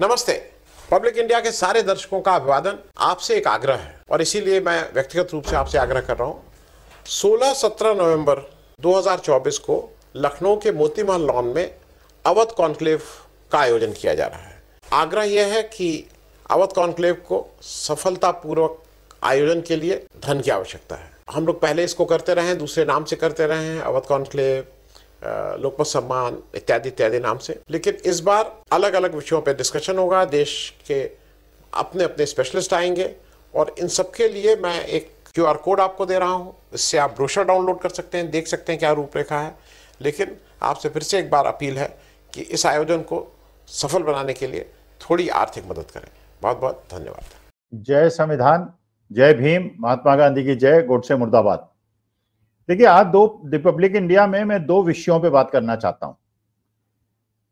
नमस्ते public India के सारे दर्शकों का अभिवादन आपसे एक आग्रह है और इसीलिए मैं व्यक्तिगत रूप से आपसे आग्रह कर रहा हूँ 16-17 नवंबर 2024 को लखनऊ के मोती महल लॉन में अवध कॉन्क्लेव का आयोजन किया जा रहा है आग्रह यह है कि अवध कॉन्क्लेव को सफलतापूर्वक आयोजन के लिए धन की आवश्यकता है हम लोग पहले इसको करते रहे दूसरे नाम से करते रहे हैं अवध कॉन्क्लेव लोकमत सम्मान इत्यादि इत्यादि नाम से लेकिन इस बार अलग अलग विषयों पर डिस्कशन होगा देश के अपने अपने स्पेशलिस्ट आएंगे और इन सब के लिए मैं एक क्यू आर कोड आपको दे रहा हूँ इससे आप ब्रोशर डाउनलोड कर सकते हैं देख सकते हैं क्या रूपरेखा है लेकिन आपसे फिर से एक बार अपील है कि इस आयोजन को सफल बनाने के लिए थोड़ी आर्थिक मदद करें बहुत बहुत धन्यवाद जय संविधान जय भीम महात्मा गांधी की जय गोडसे मुर्दाबाद देखिए आज दो रिपब्लिक इंडिया में मैं दो विषयों पे बात करना चाहता हूं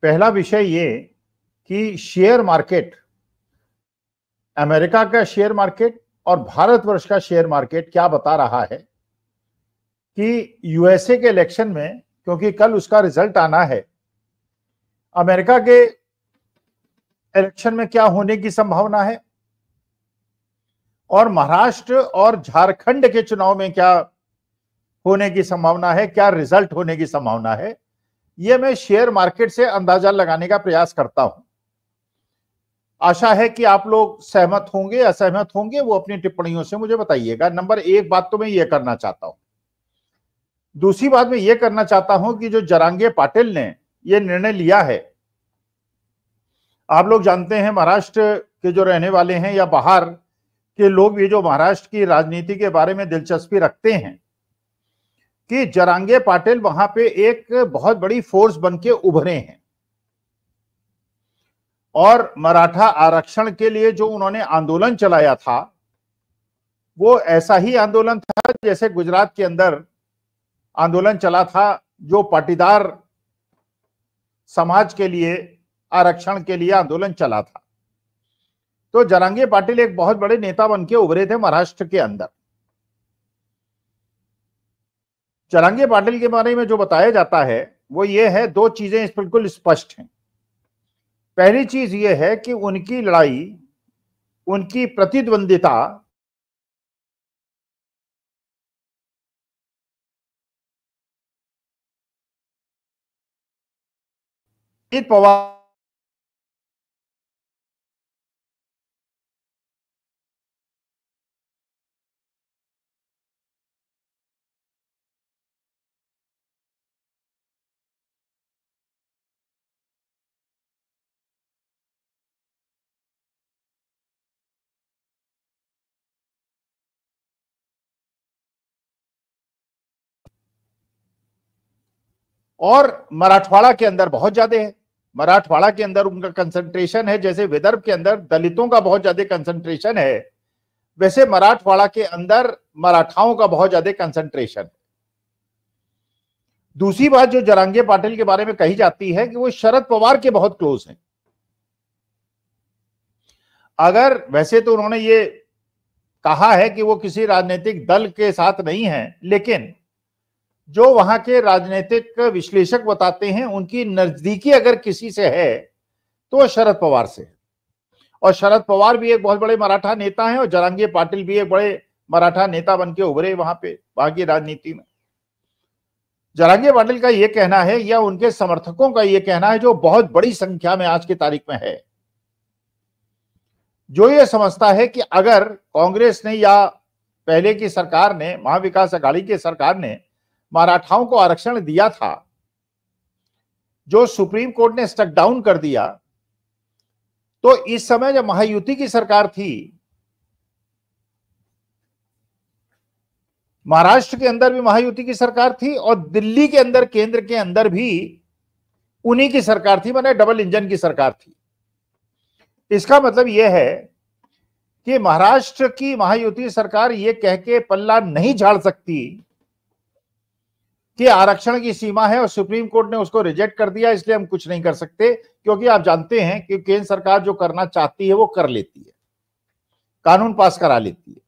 पहला विषय ये कि शेयर मार्केट अमेरिका का शेयर मार्केट और भारतवर्ष का शेयर मार्केट क्या बता रहा है कि यूएसए के इलेक्शन में क्योंकि कल उसका रिजल्ट आना है अमेरिका के इलेक्शन में क्या होने की संभावना है और महाराष्ट्र और झारखंड के चुनाव में क्या होने की संभावना है क्या रिजल्ट होने की संभावना है यह मैं शेयर मार्केट से अंदाजा लगाने का प्रयास करता हूं आशा है कि आप लोग सहमत होंगे असहमत होंगे वो अपनी टिप्पणियों से मुझे बताइएगा नंबर एक बात तो मैं ये करना चाहता हूं दूसरी बात मैं ये करना चाहता हूं कि जो जरांगे पाटिल ने ये निर्णय लिया है आप लोग जानते हैं महाराष्ट्र के जो रहने वाले हैं या बाहर के लोग ये जो महाराष्ट्र की राजनीति के बारे में दिलचस्पी रखते हैं कि जरांगे पाटिल वहां पे एक बहुत बड़ी फोर्स बन के उभरे हैं और मराठा आरक्षण के लिए जो उन्होंने आंदोलन चलाया था वो ऐसा ही आंदोलन था जैसे गुजरात के अंदर आंदोलन चला था जो पाटीदार समाज के लिए आरक्षण के लिए आंदोलन चला था तो जरांगे पाटिल एक बहुत बड़े नेता बन के उभरे थे महाराष्ट्र के अंदर चरंगे पाटिल के बारे में जो बताया जाता है वो ये है दो चीजें बिल्कुल स्पष्ट हैं पहली चीज ये है कि उनकी लड़ाई उनकी प्रतिद्वंदिता पवार और मराठवाड़ा के अंदर बहुत ज्यादा है मराठवाड़ा के अंदर उनका कंसंट्रेशन है जैसे विदर्भ के अंदर दलितों का बहुत ज्यादा कंसंट्रेशन है वैसे मराठवाड़ा के अंदर मराठाओं का बहुत ज्यादा कंसंट्रेशन है दूसरी बात जो जरांगे पाटिल के बारे में कही जाती है कि वो शरद पवार के बहुत क्लोज हैं अगर वैसे तो उन्होंने ये कहा है कि वो किसी राजनीतिक दल के साथ नहीं है लेकिन जो वहां के राजनीतिक विश्लेषक बताते हैं उनकी नजदीकी अगर किसी से है तो शरद पवार से और शरद पवार भी एक बहुत बड़े मराठा नेता हैं और जरांगे पाटिल भी एक बड़े मराठा नेता बन के उभरे वहां पे वहां की राजनीति में जरांगे पाटिल का यह कहना है या उनके समर्थकों का यह कहना है जो बहुत बड़ी संख्या में आज की तारीख में है जो ये समझता है कि अगर कांग्रेस ने या पहले की सरकार ने महाविकास अघाड़ी की सरकार ने मराठाओं को आरक्षण दिया था जो सुप्रीम कोर्ट ने स्टक डाउन कर दिया तो इस समय जब महायुति की सरकार थी महाराष्ट्र के अंदर भी महायुति की सरकार थी और दिल्ली के अंदर केंद्र के अंदर भी उन्हीं की सरकार थी मैंने डबल इंजन की सरकार थी इसका मतलब यह है कि महाराष्ट्र की महायुति सरकार ये कह के पल्ला नहीं झाड़ सकती कि आरक्षण की सीमा है और सुप्रीम कोर्ट ने उसको रिजेक्ट कर दिया इसलिए हम कुछ नहीं कर सकते क्योंकि आप जानते हैं कि केंद्र सरकार जो करना चाहती है वो कर लेती है कानून पास करा लेती है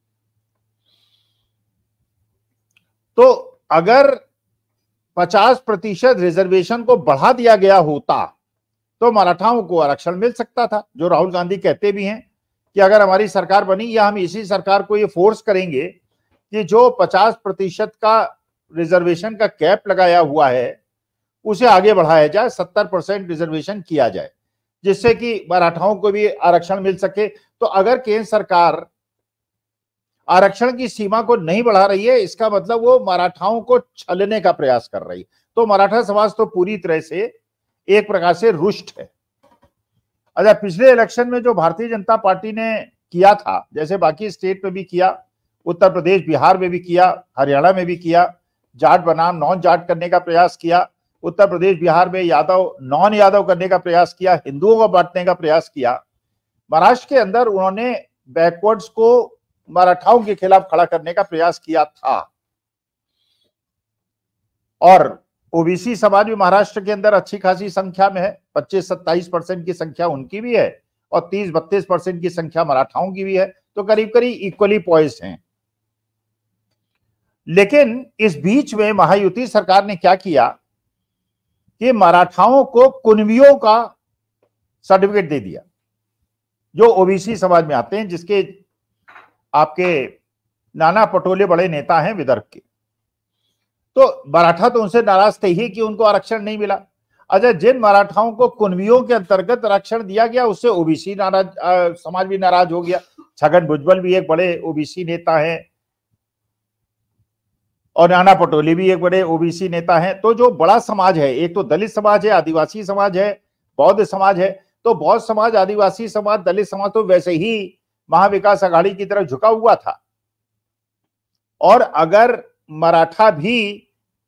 तो अगर 50 प्रतिशत रिजर्वेशन को बढ़ा दिया गया होता तो मराठाओं को आरक्षण मिल सकता था जो राहुल गांधी कहते भी हैं कि अगर हमारी सरकार बनी या हम इसी सरकार को ये फोर्स करेंगे कि जो 50 प्रतिशत का रिजर्वेशन का कैप लगाया हुआ है उसे आगे बढ़ाया जाए सत्तर परसेंट रिजर्वेशन किया जाए जिससे कि मराठाओं को भी आरक्षण मिल सके तो अगर केंद्र सरकार आरक्षण की सीमा को नहीं बढ़ा रही है इसका मतलब वो मराठाओं को छलने का प्रयास कर रही है तो मराठा समाज तो पूरी तरह से एक प्रकार से रुष्ट है अच्छा पिछले इलेक्शन में जो भारतीय जनता पार्टी ने किया था जैसे बाकी स्टेट में भी किया उत्तर प्रदेश बिहार में भी किया हरियाणा में भी किया जाट बनाम नॉन जाट करने का प्रयास किया उत्तर प्रदेश बिहार में यादव नॉन यादव करने का प्रयास किया हिंदुओं को बांटने का प्रयास किया महाराष्ट्र के अंदर उन्होंने बैकवर्ड्स को मराठाओं के खिलाफ खड़ा करने का प्रयास किया था और ओबीसी समाज भी महाराष्ट्र के अंदर अच्छी खासी संख्या में है पच्चीस सत्ताईस परसेंट की संख्या उनकी भी है और तीस बत्तीस परसेंट की संख्या मराठाओं की भी है तो करीब करीब इक्वली पॉइस हैं लेकिन इस बीच में महायुति सरकार ने क्या किया कि मराठाओं को कुनवियों का सर्टिफिकेट दे दिया जो ओबीसी समाज में आते हैं जिसके आपके नाना पटोले बड़े नेता हैं विदर्भ के तो मराठा तो उनसे नाराज थे ही कि उनको आरक्षण नहीं मिला अच्छा जिन मराठाओं को कुनवियों के अंतर्गत आरक्षण दिया गया उससे ओबीसी नाराज आ, समाज भी नाराज हो गया छगन भुजबल भी एक बड़े ओबीसी नेता हैं और नाना पटोले भी एक बड़े ओबीसी नेता हैं तो जो बड़ा समाज है एक तो दलित समाज है आदिवासी समाज है बौद्ध समाज है तो बौद्ध समाज आदिवासी समाज दलित समाज तो वैसे ही महाविकास अघाड़ी की तरफ झुका हुआ था और अगर मराठा भी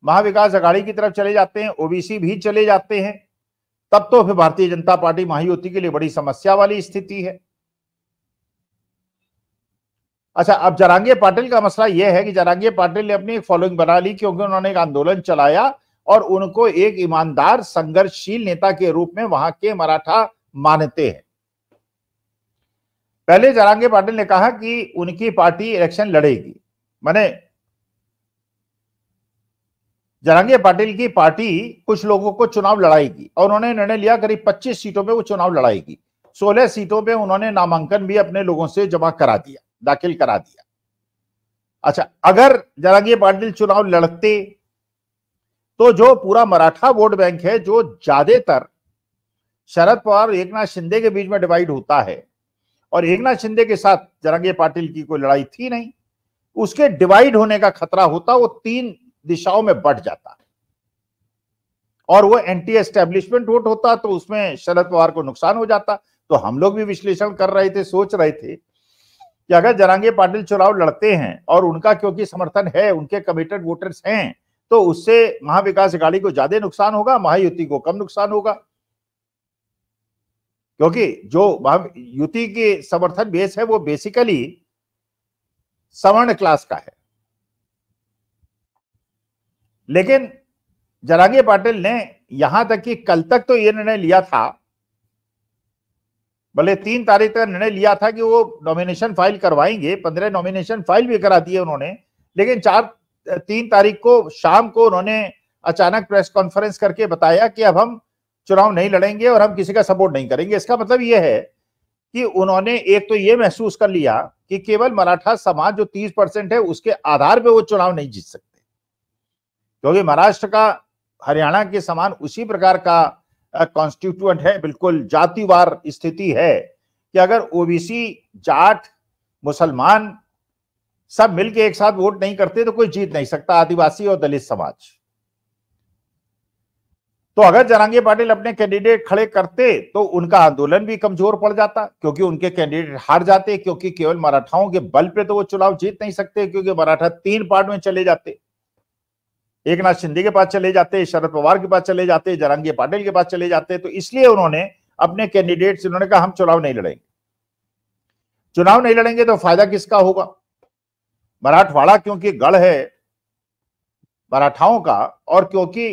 महाविकास अघाड़ी की तरफ चले जाते हैं ओबीसी भी चले जाते हैं तब तो फिर भारतीय जनता पार्टी महायुति के लिए बड़ी समस्या वाली स्थिति है अच्छा अब जरांगे पाटिल का मसला यह है कि जरांगे पाटिल ने अपनी एक फॉलोइंग बना ली क्योंकि उन्होंने एक आंदोलन चलाया और उनको एक ईमानदार संघर्षशील नेता के रूप में वहां के मराठा मानते हैं पहले जरांगे पाटिल ने कहा कि उनकी पार्टी इलेक्शन लड़ेगी माने जरांगे पाटिल की पार्टी कुछ लोगों को चुनाव लड़ाएगी और उन्होंने निर्णय लिया करीब 25 सीटों पे वो चुनाव लड़ाएगी 16 सीटों पे उन्होंने नामांकन भी अपने लोगों से जमा करा दिया दाखिल करा दिया अच्छा अगर जरांगीर पाटिल चुनाव लड़ते तो जो पूरा मराठा वोट बैंक है जो ज्यादातर शरद पवार एक नाथ शिंदे के बीच में डिवाइड होता है और एक नाथ शिंदे के साथ जरांगीर पाटिल की कोई लड़ाई थी नहीं उसके डिवाइड होने का खतरा होता वो तीन दिशाओं में बढ़ जाता और वो एंटी एस्टेब्लिशमेंट वोट होता तो उसमें शरद पवार को नुकसान हो जाता तो हम लोग भी विश्लेषण कर रहे थे सोच रहे थे कि अगर जरांगे पाटिल चुनाव लड़ते हैं और उनका क्योंकि समर्थन है उनके कमिटेड वोटर्स हैं तो उससे महाविकास अघाड़ी को ज्यादा नुकसान होगा महायुति को कम नुकसान होगा क्योंकि जो युति के समर्थन बेस है वो बेसिकली सवर्ण क्लास का है लेकिन जरांगे पाटिल ने यहां तक कि कल तक तो यह निर्णय लिया था भले तीन तारीख तक निर्णय लिया था कि वो नॉमिनेशन फाइल करवाएंगे पंद्रह नॉमिनेशन फाइल भी करा दिए उन्होंने लेकिन चार तीन तारीख को शाम को उन्होंने अचानक प्रेस कॉन्फ्रेंस करके बताया कि अब हम चुनाव नहीं लड़ेंगे और हम किसी का सपोर्ट नहीं करेंगे इसका मतलब यह है कि उन्होंने एक तो ये महसूस कर लिया कि केवल मराठा समाज जो तीस परसेंट है उसके आधार पर वो चुनाव नहीं जीत सकते क्योंकि महाराष्ट्र का हरियाणा के समान उसी प्रकार का कॉन्स्टिट्यूएंट है बिल्कुल जातिवार स्थिति है कि अगर ओबीसी जाट मुसलमान सब मिलके एक साथ वोट नहीं करते तो कोई जीत नहीं सकता आदिवासी और दलित समाज तो अगर जनांगी पाटिल अपने कैंडिडेट खड़े करते तो उनका आंदोलन भी कमजोर पड़ जाता क्योंकि उनके कैंडिडेट हार जाते क्योंकि केवल मराठाओं के बल पे तो वो चुनाव जीत नहीं सकते क्योंकि मराठा तीन पार्ट में चले जाते एक नाथ शिंदे के पास चले जाते शरद पवार के पास चले जाते जरांगी पाटिल के पास चले जाते तो इसलिए उन्होंने अपने कैंडिडेट उन्होंने कहा हम चुनाव नहीं लड़ेंगे चुनाव नहीं लड़ेंगे तो फायदा किसका होगा मराठवाड़ा क्योंकि गढ़ है मराठाओं का और क्योंकि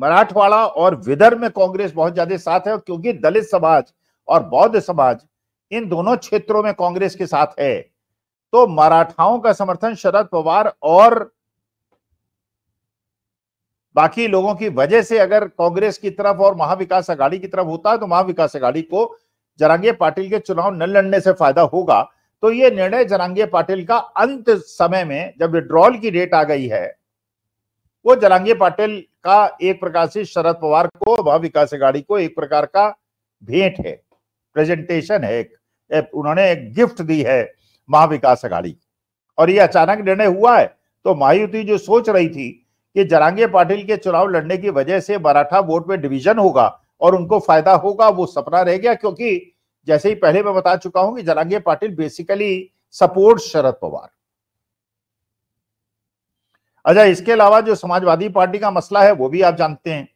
मराठवाड़ा और विदर्भ में कांग्रेस बहुत ज्यादा साथ है और क्योंकि दलित समाज और बौद्ध समाज इन दोनों क्षेत्रों में कांग्रेस के साथ है तो मराठाओं का समर्थन शरद पवार और बाकी लोगों की वजह से अगर कांग्रेस की तरफ और महाविकास आघाड़ी की तरफ होता है तो महाविकास अघाड़ी को जरांगे पाटिल के चुनाव न लड़ने से फायदा होगा तो ये निर्णय जरांगे पाटिल का अंत समय में जब विड्रॉल की डेट आ गई है वो जरांगे पाटिल का एक प्रकार से शरद पवार को महाविकास अघाड़ी को एक प्रकार का भेंट है प्रेजेंटेशन है एक उन्होंने एक गिफ्ट दी है महाविकास अघाड़ी और ये अचानक निर्णय हुआ है तो महायुति जो सोच रही थी कि जरांगे पाटिल के चुनाव लड़ने की वजह से मराठा वोट में डिवीजन होगा और उनको फायदा होगा वो सपना रह गया क्योंकि जैसे ही पहले मैं बता चुका हूं कि जरांगे पाटिल बेसिकली सपोर्ट शरद पवार अच्छा इसके अलावा जो समाजवादी पार्टी का मसला है वो भी आप जानते हैं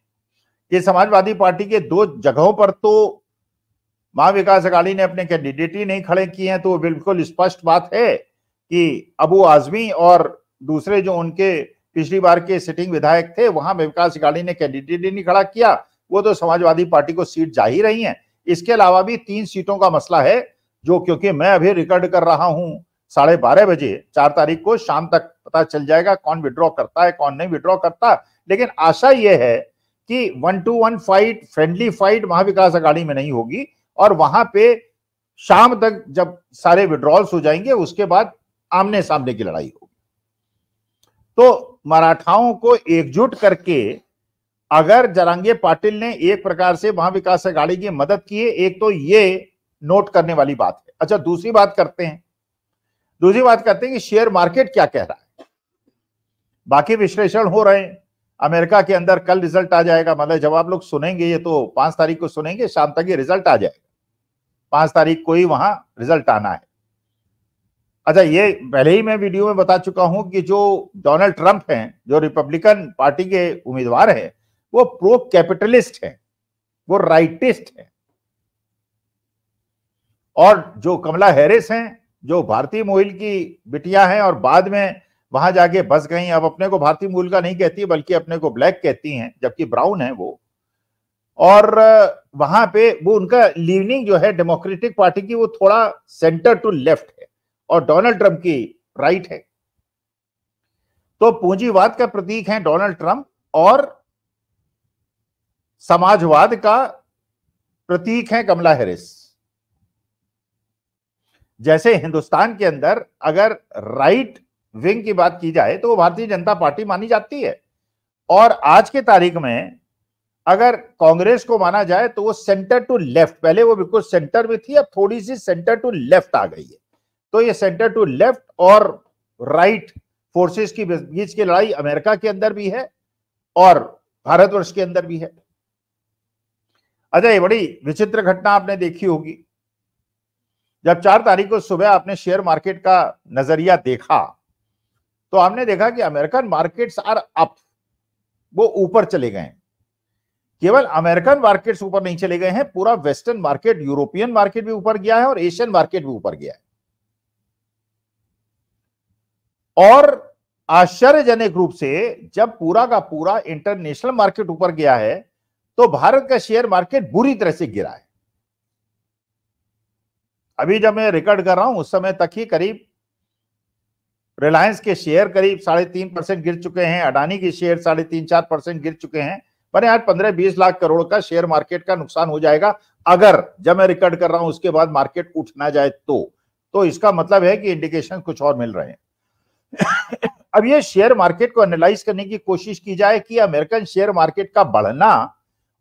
कि समाजवादी पार्टी के दो जगहों पर तो महाविकास अघाड़ी ने अपने कैंडिडेट ही नहीं खड़े किए हैं तो बिल्कुल स्पष्ट बात है कि अबू आजमी और दूसरे जो उनके पिछली बार के सिटिंग विधायक थे वहां में विकास गाड़ी ने कैंडिडेट ही नहीं खड़ा किया वो तो समाजवादी पार्टी को सीट जा ही रही है इसके अलावा भी तीन सीटों का मसला है जो क्योंकि मैं अभी रिकॉर्ड कर रहा हूं साढ़े बारह बजे चार तारीख को शाम तक पता चल जाएगा कौन विड्रॉ करता है कौन नहीं विड्रॉ करता लेकिन आशा यह है कि one to one fight friendly fight Mahavikas Aghadi में नहीं होगी और वहां पे शाम तक जब सारे विड्रॉल्स हो जाएंगे उसके बाद आमने सामने की लड़ाई होगी तो मराठाओं को एकजुट करके अगर जरांगे पाटिल ने एक प्रकार से महाविकास अघाड़ी की मदद की है एक तो ये नोट करने वाली बात है अच्छा दूसरी बात करते हैं दूसरी बात करते हैं कि शेयर मार्केट क्या कह रहा है बाकी विश्लेषण हो रहे हैं अमेरिका के अंदर कल रिजल्ट आ जाएगा मतलब जब आप लोग सुनेंगे ये तो पांच तारीख को सुनेंगे शाम तक ये रिजल्ट आ जाएगा पांच तारीख को ही वहां रिजल्ट आना है अच्छा ये पहले ही मैं वीडियो में बता चुका हूं कि जो डोनाल्ड ट्रंप हैं जो रिपब्लिकन पार्टी के उम्मीदवार हैं वो प्रो कैपिटलिस्ट हैं वो राइटिस्ट हैं और जो कमला हैरिस हैं जो भारतीय मूल की बिटिया हैं और बाद में वहां जाके बस गई अब अपने को भारतीय मूल का नहीं कहती बल्कि अपने को ब्लैक कहती हैं जबकि ब्राउन है वो और वहां पे वो उनका लीवनिंग जो है डेमोक्रेटिक पार्टी की वो थोड़ा सेंटर टू लेफ्ट और डोनाल्ड ट्रंप की राइट है तो पूंजीवाद का प्रतीक है डोनाल्ड ट्रंप और समाजवाद का प्रतीक है कमला हैरिस जैसे हिंदुस्तान के अंदर अगर राइट विंग की बात की जाए तो वो भारतीय जनता पार्टी मानी जाती है और आज के तारीख में अगर कांग्रेस को माना जाए तो वो सेंटर टू लेफ्ट पहले वो बिल्कुल सेंटर में थी अब थोड़ी सी सेंटर टू लेफ्ट आ गई है तो ये सेंटर टू लेफ्ट और राइट फोर्सेस की बीच की लड़ाई अमेरिका के अंदर भी है और भारतवर्ष के अंदर भी है अच्छा ये बड़ी विचित्र घटना आपने देखी होगी जब चार तारीख को सुबह आपने शेयर मार्केट का नजरिया देखा तो आपने देखा कि अमेरिकन मार्केट्स आर अप वो ऊपर चले गए केवल अमेरिकन मार्केट्स ऊपर नहीं चले गए हैं पूरा वेस्टर्न मार्केट यूरोपियन मार्केट भी ऊपर गया है और एशियन मार्केट भी ऊपर गया है और आश्चर्यजनक रूप से जब पूरा का पूरा इंटरनेशनल मार्केट ऊपर गया है तो भारत का शेयर मार्केट बुरी तरह से गिरा है अभी जब मैं रिकॉर्ड कर रहा हूं उस समय तक ही करीब रिलायंस के शेयर करीब साढ़े तीन परसेंट गिर चुके हैं अडानी के शेयर साढ़े तीन चार परसेंट गिर चुके हैं पर आज पंद्रह बीस लाख करोड़ का शेयर मार्केट का नुकसान हो जाएगा अगर जब मैं रिकॉर्ड कर रहा हूं उसके बाद मार्केट उठ ना जाए तो, तो इसका मतलब है कि इंडिकेशन कुछ और मिल रहे हैं अब ये शेयर मार्केट को एनालाइज करने की कोशिश की जाए कि अमेरिकन शेयर मार्केट का बढ़ना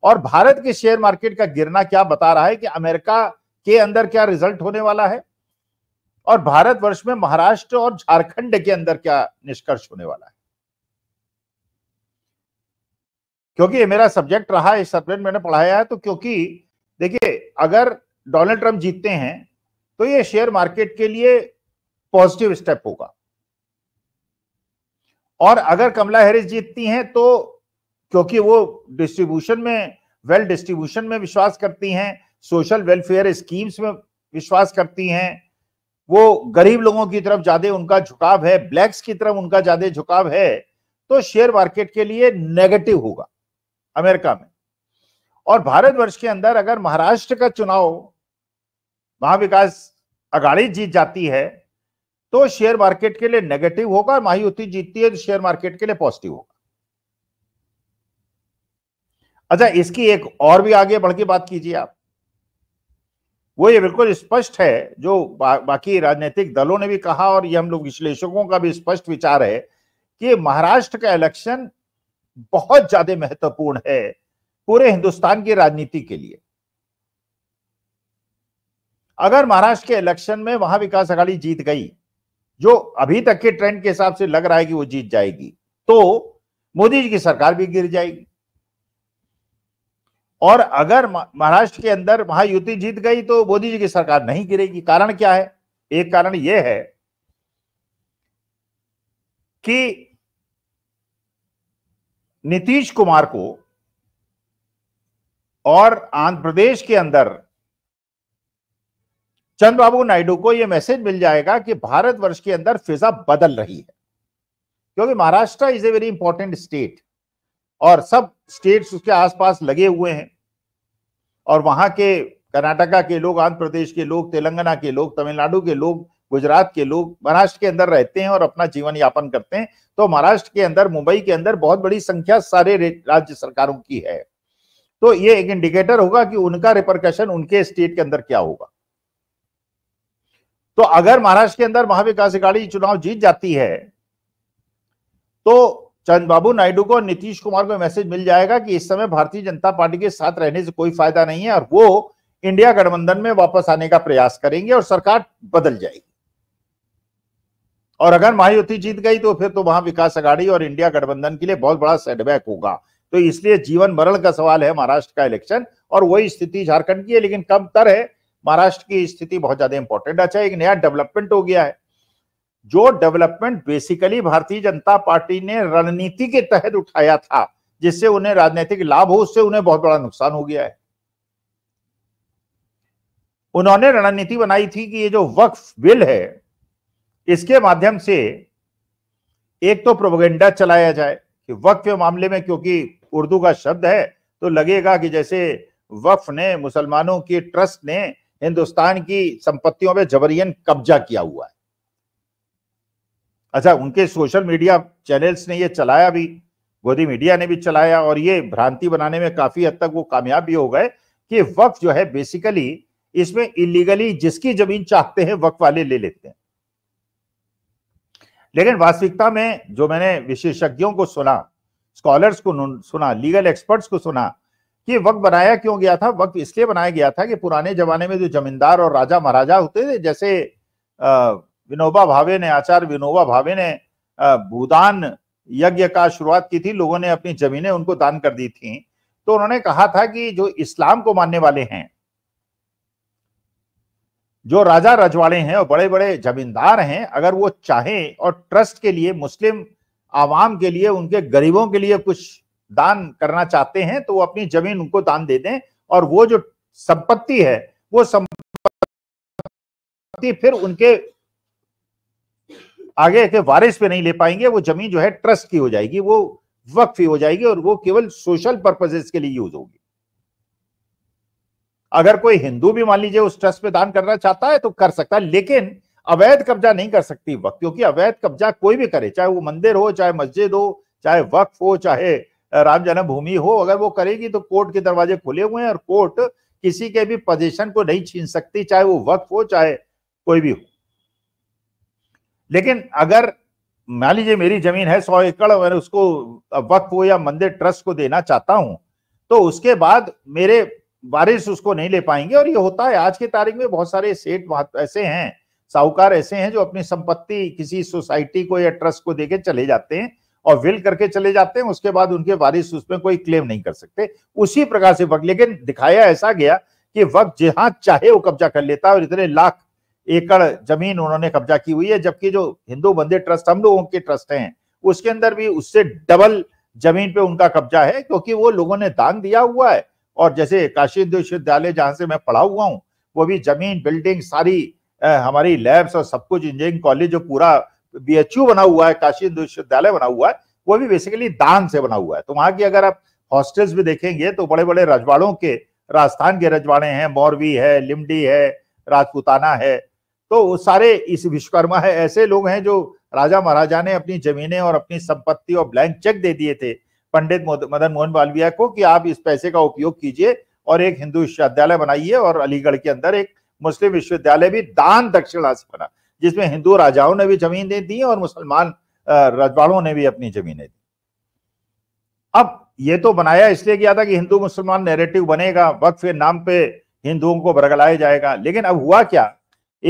और भारत के शेयर मार्केट का गिरना क्या बता रहा है कि अमेरिका के अंदर क्या रिजल्ट होने वाला है और भारत वर्ष में महाराष्ट्र और झारखंड के अंदर क्या निष्कर्ष होने वाला है क्योंकि ये मेरा सब्जेक्ट रहा इस सब्जेक्ट मैंने पढ़ाया है तो क्योंकि देखिए अगर डोनाल्ड ट्रंप जीतते हैं तो ये शेयर मार्केट के लिए पॉजिटिव स्टेप होगा और अगर कमला हैरिस जीतती हैं तो क्योंकि वो डिस्ट्रीब्यूशन में वेल डिस्ट्रीब्यूशन में विश्वास करती हैं सोशल वेलफेयर स्कीम्स में विश्वास करती हैं वो गरीब लोगों की तरफ ज्यादा उनका झुकाव है ब्लैक्स की तरफ उनका ज्यादा झुकाव है तो शेयर मार्केट के लिए नेगेटिव होगा अमेरिका में और भारतवर्ष के अंदर अगर महाराष्ट्र का चुनाव महाविकास अघाड़ी जीत जाती है तो शेयर मार्केट के लिए नेगेटिव होगा माहियुति जीतती है तो शेयर मार्केट के लिए पॉजिटिव होगा अच्छा इसकी एक और भी आगे बढ़ के बात कीजिए आप वो ये बिल्कुल स्पष्ट है जो बा, बाकी राजनीतिक दलों ने भी कहा और ये हम लोग विश्लेषकों का भी स्पष्ट विचार है कि महाराष्ट्र का इलेक्शन बहुत ज्यादा महत्वपूर्ण है पूरे हिंदुस्तान की राजनीति के लिए अगर महाराष्ट्र के इलेक्शन में वहां विकास अघाड़ी जीत गई जो अभी तक के ट्रेंड के हिसाब से लग रहा है कि वो जीत जाएगी तो मोदी जी की सरकार भी गिर जाएगी और अगर महाराष्ट्र के अंदर महायुति जीत गई तो मोदी जी की सरकार नहीं गिरेगी कारण क्या है एक कारण यह है कि नीतीश कुमार को और आंध्र प्रदेश के अंदर चंद्रबाबू नायडू को यह मैसेज मिल जाएगा कि भारतवर्ष के अंदर फिजा बदल रही है क्योंकि Maharashtra is a very important state और सब स्टेट्स उसके आसपास लगे हुए हैं और वहां के कर्नाटका के लोग आंध्र प्रदेश के लोग तेलंगाना के लोग तमिलनाडु के लोग गुजरात के लोग महाराष्ट्र के अंदर रहते हैं और अपना जीवन यापन करते हैं तो महाराष्ट्र के अंदर मुंबई के अंदर बहुत बड़ी संख्या सारे राज्य सरकारों की है तो ये एक इंडिकेटर होगा कि उनका रिपरकशन उनके स्टेट के अंदर क्या होगा तो अगर महाराष्ट्र के अंदर महाविकास अघाड़ी चुनाव जीत जाती है तो चंद्रबाबू नायडू को नीतीश कुमार को मैसेज मिल जाएगा कि इस समय भारतीय जनता पार्टी के साथ रहने से कोई फायदा नहीं है और वो इंडिया गठबंधन में वापस आने का प्रयास करेंगे और सरकार बदल जाएगी और अगर महायुति जीत गई तो फिर तो वहां विकास अघाड़ी और इंडिया गठबंधन के लिए बहुत बड़ा सेटबैक होगा तो इसलिए जीवन मरण का सवाल है महाराष्ट्र का इलेक्शन और वही स्थिति झारखंड की है लेकिन कम तर है महाराष्ट्र की स्थिति बहुत ज्यादा इंपॉर्टेंट अच्छा एक नया डेवलपमेंट हो गया है जो डेवलपमेंट बेसिकली भारतीय जनता पार्टी ने रणनीति के तहत उठाया था जिससे उन्हें राजनीतिक लाभ हो उससे उन्हें बहुत बड़ा नुकसान हो गया है उन्होंने रणनीति बनाई थी कि ये जो वक्फ बिल है इसके माध्यम से एक तो प्रोपोगेंडा चलाया जाए कि वक्फ के मामले में क्योंकि उर्दू का शब्द है तो लगेगा कि जैसे वक्फ ने मुसलमानों के ट्रस्ट ने हिंदुस्तान की संपत्तियों पे जबरियन कब्जा किया हुआ है अच्छा उनके सोशल मीडिया चैनल्स ने ये चलाया भी गोदी मीडिया ने भी चलाया और ये भ्रांति बनाने में काफी हद तक वो कामयाब भी हो गए कि वक्त जो है बेसिकली इसमें इलीगली जिसकी जमीन चाहते हैं वक्त वाले ले लेते हैं लेकिन वास्तविकता में जो मैंने विशेषज्ञों को सुना स्कॉलर्स को सुना लीगल एक्सपर्ट्स को सुना कि वक्त बनाया क्यों गया था वक्त इसलिए बनाया गया था कि पुराने जमाने में जो जमींदार और राजा महाराजा होते थे जैसे विनोबा भावे ने आचार्य विनोबा भावे ने भूदान यज्ञ का शुरुआत की थी लोगों ने अपनी जमीनें उनको दान कर दी थी तो उन्होंने कहा था कि जो इस्लाम को मानने वाले हैं जो राजा रजवाड़े हैं और बड़े बड़े जमींदार हैं अगर वो चाहें और ट्रस्ट के लिए मुस्लिम आवाम के लिए उनके गरीबों के लिए कुछ दान करना चाहते हैं तो वो अपनी जमीन उनको दान दे दें और वो जो संपत्ति है वो संपत्ति फिर उनके आगे के वारिस पे नहीं ले पाएंगे वो जमीन जो है ट्रस्ट की हो जाएगी वो वक्फ हो जाएगी और वो केवल सोशल पर्पजेस के लिए यूज होगी अगर कोई हिंदू भी मान लीजिए उस ट्रस्ट पे दान करना चाहता है तो कर सकता है लेकिन अवैध कब्जा नहीं कर सकती वक्त क्योंकि अवैध कब्जा कोई भी करे चाहे वो मंदिर हो चाहे मस्जिद हो चाहे वक्फ हो चाहे राम जन्मभूमि हो अगर वो करेगी तो कोर्ट के दरवाजे खुले हुए हैं और कोर्ट किसी के भी पोजीशन को नहीं छीन सकती चाहे वो वक्त हो चाहे कोई भी हो लेकिन अगर मान लीजिए मेरी जमीन है सौ एकड़ और उसको वक्फ हो या मंदिर ट्रस्ट को देना चाहता हूं तो उसके बाद मेरे वारिस उसको नहीं ले पाएंगे और ये होता है आज की तारीख में बहुत सारे सेठ ऐसे हैं साहूकार ऐसे हैं जो अपनी संपत्ति किसी सोसाइटी को या ट्रस्ट को देके चले जाते हैं और विल करके चले जाते हैं उसके बाद उनके वारिस उसमें कोई क्लेम नहीं कर सकते उसी प्रकार से वक्त लेकिन दिखाया ऐसा गया कि वक्त जहां चाहे वो कब्जा कर लेता है और इतने लाख एकड़ जमीन उन्होंने कब्जा की हुई है जबकि जो हिंदू बंदे ट्रस्ट हम लोगों के ट्रस्ट हैं उसके अंदर भी उससे डबल जमीन पे उनका कब्जा है क्योंकि वो लोगों ने दान दिया हुआ है और जैसे काशी हिंदू विश्वविद्यालय जहां से मैं पढ़ा हुआ हूँ वो भी जमीन बिल्डिंग सारी आ, हमारी लैब्स और सब कुछ इंजीनियरिंग कॉलेज जो पूरा बीएचयू बना हुआ है काशी हिंदू विश्वविद्यालय बना हुआ है वो भी बेसिकली दान से बना हुआ है तो वहां की अगर आप हॉस्टल्स भी देखेंगे तो बड़े बड़े रजवाड़ों के राजस्थान के रजवाड़े हैं मौरवी है लिमडी है राजपूताना है तो सारे इस विश्वकर्मा है ऐसे लोग हैं जो राजा महाराजा ने अपनी जमीनें और अपनी संपत्ति और ब्लैंक चेक दे दिए थे पंडित मदन मोहन मालविया को कि आप इस पैसे का उपयोग कीजिए और एक हिंदू विश्वविद्यालय बनाइए और अलीगढ़ के अंदर एक मुस्लिम विश्वविद्यालय भी दान दक्षिणा से बना जिसमें हिंदू राजाओं ने भी जमीनें दी और मुसलमान रजवाड़ों ने भी अपनी जमीनें दी अब ये तो बनाया इसलिए किया था कि हिंदू मुसलमान नेरेटिव बनेगा वक्त के नाम पे हिंदुओं को बरगलाया जाएगा लेकिन अब हुआ क्या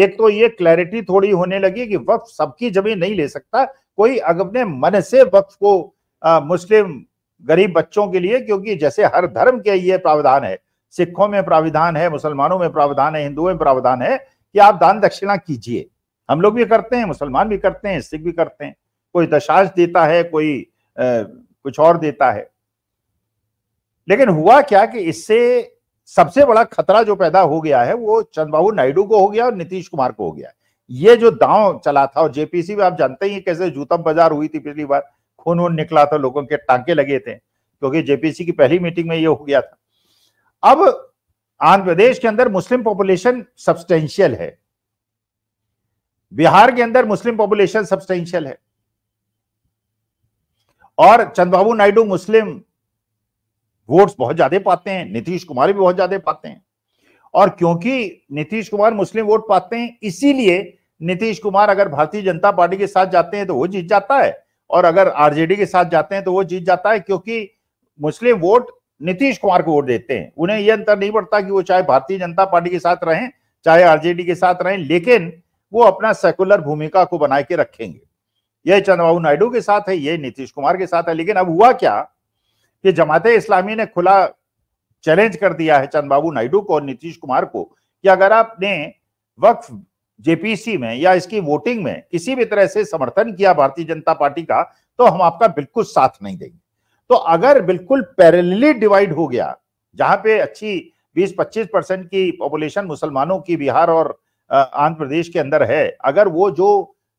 एक तो ये क्लैरिटी थोड़ी होने लगी कि वक्फ सबकी जमीन नहीं ले सकता कोई अपने मन से वक्फ को आ, मुस्लिम गरीब बच्चों के लिए क्योंकि जैसे हर धर्म के ये प्रावधान है सिखों में प्राविधान है मुसलमानों में प्रावधान है हिंदुओं में प्रावधान है कि आप दान दक्षिणा कीजिए हम लोग भी करते हैं मुसलमान भी करते हैं सिख भी करते हैं कोई दशाश देता है कोई आ, कुछ और देता है लेकिन हुआ क्या कि इससे सबसे बड़ा खतरा जो पैदा हो गया है वो चंद्रबाबू नायडू को हो गया और नीतीश कुमार को हो गया ये जो दांव चला था और जेपीसी में आप जानते ही कैसे जूतम बाजार हुई थी पिछली बार खून वून निकला था लोगों के टांके लगे थे क्योंकि जेपीसी की पहली मीटिंग में ये हो गया था अब आंध्र प्रदेश के अंदर मुस्लिम पॉपुलेशन सब्सटेंशियल है बिहार के अंदर मुस्लिम पॉपुलेशन सब्सटेंशियल है और चंद्रबाबू नायडू मुस्लिम वोट्स बहुत ज्यादा पाते हैं नीतीश कुमार भी बहुत ज्यादा पाते हैं और क्योंकि नीतीश कुमार मुस्लिम वोट पाते हैं इसीलिए नीतीश कुमार अगर भारतीय जनता पार्टी के साथ जाते हैं तो वो जीत जाता है और अगर आरजेडी के साथ जाते हैं तो वो जीत जाता है क्योंकि मुस्लिम वोट नीतीश कुमार को वोट देते हैं उन्हें यह अंतर नहीं पड़ता कि वो चाहे भारतीय जनता पार्टी के साथ रहें चाहे आरजेडी के साथ रहें लेकिन वो अपना सेकुलर भूमिका को बना के रखेंगे ये चंद्रबाबू नायडू के साथ है ये नीतीश कुमार के साथ है लेकिन अब हुआ क्या कि जमात इस्लामी ने खुला चैलेंज कर दिया है चंद्रबाबू नायडू को और नीतीश कुमार को कि अगर आपने वक्फ जेपीसी में या इसकी वोटिंग में किसी भी तरह से समर्थन किया भारतीय जनता पार्टी का तो हम आपका बिल्कुल साथ नहीं देंगे तो अगर बिल्कुल पैरेलली डिवाइड हो गया जहां पे अच्छी 20-25 परसेंट की पॉपुलेशन मुसलमानों की बिहार और आंध्र प्रदेश के अंदर है अगर वो जो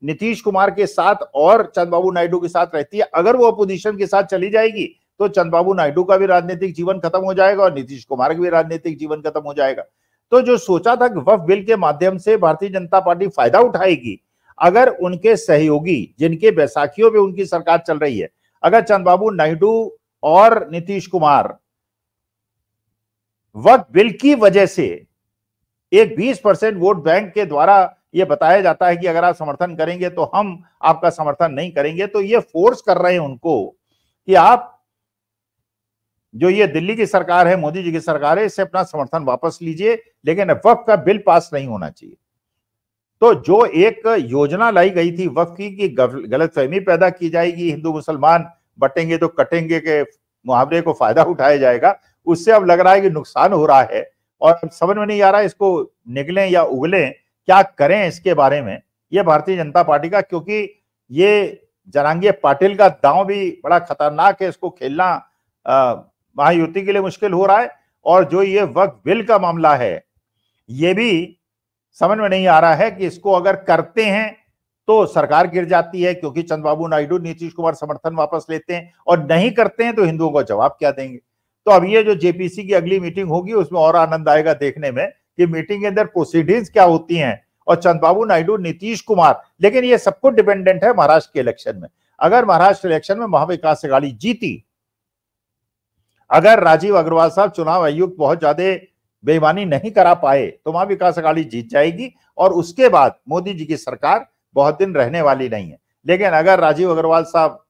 नीतीश कुमार के साथ और चंद्रबाबू नायडू के साथ रहती है अगर वो अपोजिशन के साथ चली जाएगी तो चंद्रबाबू नायडू का भी राजनीतिक जीवन खत्म हो जाएगा और नीतीश कुमार का भी राजनीतिक जीवन खत्म हो जाएगा तो जो सोचा था कि वफ बिल के माध्यम से भारतीय जनता पार्टी फायदा उठाएगी अगर उनके सहयोगी जिनके बैसाखियों पे उनकी सरकार चल रही है अगर चंद्रबाबू नायडू और नीतीश कुमार वक्त बिल की वजह से एक 20 परसेंट वोट बैंक के द्वारा ये बताया जाता है कि अगर आप समर्थन करेंगे तो हम आपका समर्थन नहीं करेंगे तो ये फोर्स कर रहे हैं उनको कि आप जो ये दिल्ली की सरकार है मोदी जी की सरकार है इससे अपना समर्थन वापस लीजिए लेकिन वक्त का बिल पास नहीं होना चाहिए तो जो एक योजना लाई गई थी वक्त की कि गलतफहमी पैदा की जाएगी हिंदू मुसलमान बटेंगे तो कटेंगे के मुहावरे को फायदा उठाया जाएगा उससे अब लग रहा है कि नुकसान हो रहा है और समझ में नहीं आ रहा इसको निकलें या उगलें क्या करें इसके बारे में ये भारतीय जनता पार्टी का क्योंकि ये जनांगीय पाटिल का दांव भी बड़ा खतरनाक है इसको खेलना महायुति के लिए मुश्किल हो रहा है और जो ये वक्त बिल का मामला है ये भी समझ में नहीं आ रहा है कि इसको अगर करते हैं तो सरकार गिर जाती है क्योंकि चंद्रबाबू नायडू नीतीश कुमार समर्थन वापस लेते हैं और नहीं करते हैं तो हिंदुओं को जवाब क्या देंगे तो अब ये जो जेपीसी की अगली मीटिंग होगी उसमें और आनंद आएगा देखने में कि मीटिंग के अंदर प्रोसीडिंग क्या होती हैं और चंद्रबाबू नायडू नीतीश कुमार लेकिन ये सब कुछ डिपेंडेंट है महाराष्ट्र के इलेक्शन में अगर महाराष्ट्र इलेक्शन में महाविकास अघाड़ी जीती अगर राजीव अग्रवाल साहब चुनाव आयुक्त बहुत ज्यादा बेईमानी नहीं करा पाए तो महाविकास अघाड़ी जीत जाएगी और उसके बाद मोदी जी की सरकार बहुत दिन रहने वाली नहीं है लेकिन अगर राजीव अग्रवाल साहब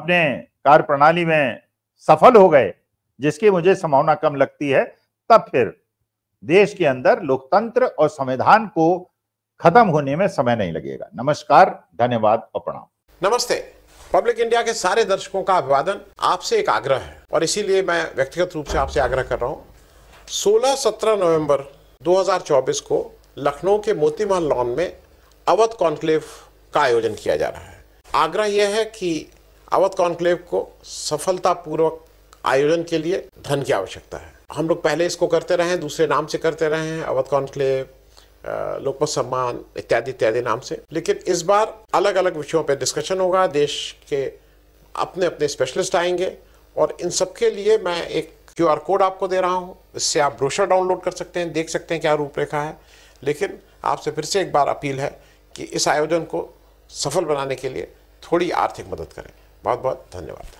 अपने कार्य प्रणाली में सफल हो गए जिसकी मुझे संभावना कम लगती है तब फिर देश के अंदर लोकतंत्र और संविधान को खत्म होने में समय नहीं लगेगा नमस्कार धन्यवाद और प्रणाम नमस्ते पब्लिक इंडिया के सारे दर्शकों का अभिवादन आपसे एक आग्रह है और इसीलिए मैं व्यक्तिगत रूप से आपसे आग्रह कर रहा हूँ 16-17 नवंबर 2024 को लखनऊ के मोती महल लॉन में अवध कॉन्क्लेव का आयोजन किया जा रहा है आग्रह यह है कि अवध कॉन्क्लेव को सफलतापूर्वक आयोजन के लिए धन की आवश्यकता है हम लोग पहले इसको करते रहे हैं दूसरे नाम से करते रहे हैं अवध कॉन्क्लेव लोकमत सम्मान इत्यादि इत्यादि नाम से लेकिन इस बार अलग अलग विषयों पर डिस्कशन होगा देश के अपने अपने स्पेशलिस्ट आएंगे और इन सब के लिए मैं एक क्यू आर कोड आपको दे रहा हूँ इससे आप ब्रोशर डाउनलोड कर सकते हैं देख सकते हैं क्या रूपरेखा है लेकिन आपसे फिर से एक बार अपील है कि इस आयोजन को सफल बनाने के लिए थोड़ी आर्थिक मदद करें बहुत बहुत धन्यवाद